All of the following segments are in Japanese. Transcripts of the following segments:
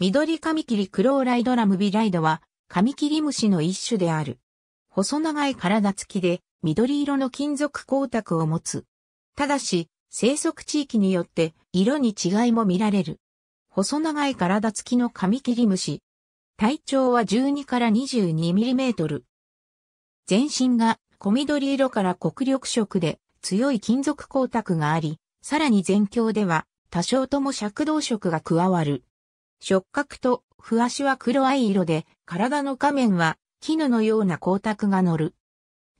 緑カミキリクローライドラムビライドは、カミキリムシの一種である。細長い体つきで、緑色の金属光沢を持つ。ただし、生息地域によって色に違いも見られる。細長い体つきのカミキリムシ。体長は12から22ミリメートル。全身が小緑色から黒緑色で強い金属光沢があり、さらに全境では多少とも尺動色が加わる。触覚とわ足は黒藍色で、体の仮面は絹のような光沢が乗る。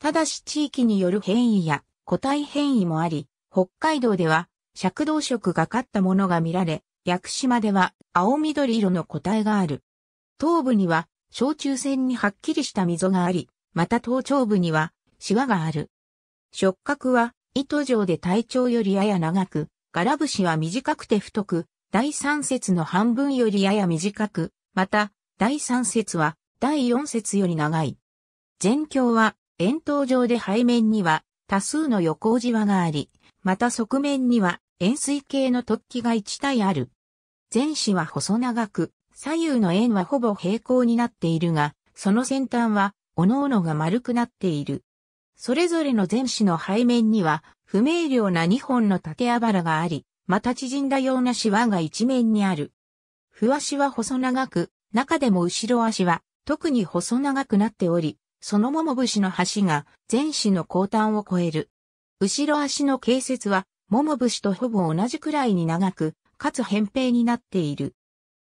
ただし地域による変異や個体変異もあり、北海道では尺道色がかったものが見られ、屋久島では青緑色の個体がある。頭部には小中線にはっきりした溝があり、また頭頂部にはシワがある。触覚は糸状で体長よりやや長く、柄節は短くて太く、第3節の半分よりやや短く、また、第3節は、第4節より長い。全教は、円筒状で背面には、多数の横じわがあり、また側面には、円錐形の突起が1体ある。前肢は細長く、左右の円はほぼ平行になっているが、その先端は、おのおのが丸くなっている。それぞれの前肢の背面には、不明瞭な2本の縦あばらがあり、また縮んだようなシワが一面にある。ふわしは細長く、中でも後ろ足は特に細長くなっており、そのもも節の端が前肢の後端を超える。後ろ足の形節は、もも節とほぼ同じくらいに長く、かつ扁平になっている。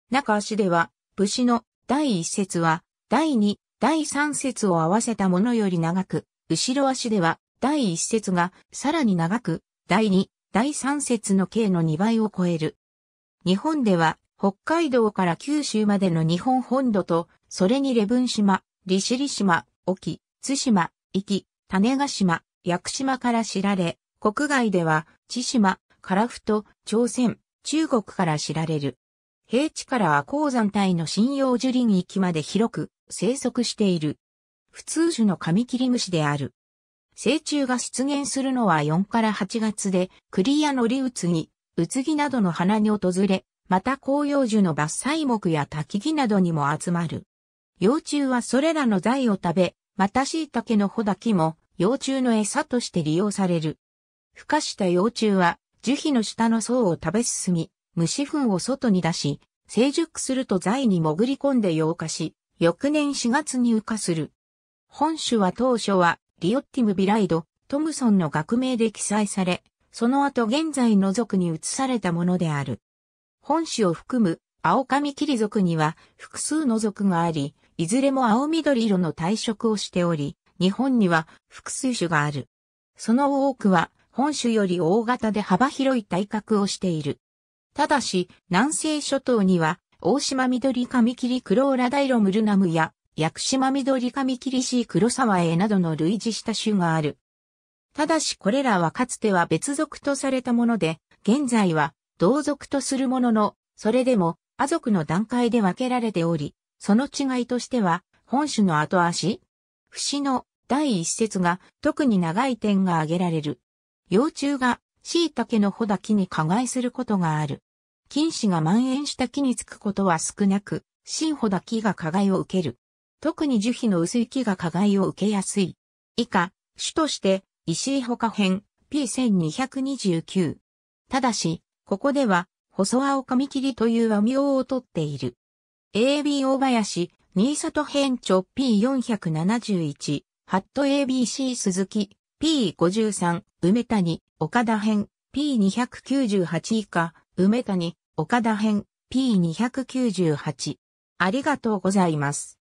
中足では、節の第一節は、第二、第三節を合わせたものより長く、後ろ足では、第一節がさらに長く、第二、第3節の計の2倍を超える。日本では、北海道から九州までの日本本土と、それに礼文島、利尻島、沖、津島、壱岐、種ヶ島、屋久島から知られ、国外では、千島、樺太、朝鮮、中国から知られる。平地からは鉱山帯の針葉樹林域まで広く生息している。普通種のカミキリムシである。成虫が出現するのは4から8月で、栗やのリウツぎ、ウツギなどの花に訪れ、また紅葉樹の伐採木や焚き木などにも集まる。幼虫はそれらの材を食べ、また椎茸の穂だけも幼虫の餌として利用される。孵化した幼虫は樹皮の下の層を食べ進み、虫糞を外に出し、成熟すると材に潜り込んで溶化し、翌年4月に羽化する。本種は当初はリオッティム・ビライド、トムソンの学名で記載され、その後現在の族に移されたものである。本種を含む青髪り族には複数の族があり、いずれも青緑色の体色をしており、日本には複数種がある。その多くは本種より大型で幅広い体格をしている。ただし、南西諸島には、大島緑カミキリクローラダイロムルナムや薬師間緑上、キしい黒沢絵などの類似した種がある。ただしこれらはかつては別族とされたもので、現在は同族とするものの、それでも、亜族の段階で分けられており、その違いとしては、本種の後足、節の第一節が特に長い点が挙げられる。幼虫が椎茸の穂だけに加害することがある。菌糸が蔓延した木につくことは少なく、新穂だけが加害を受ける。特に樹皮の薄い木が加害を受けやすい。以下、種として、石井他編 P1229。ただし、ここでは、細青紙切りという和名をとっている。AB 大林、新里編著 P471、ハット ABC 鈴木、P53、梅谷、岡田編 P298 以下、梅谷、岡田編 P298。ありがとうございます。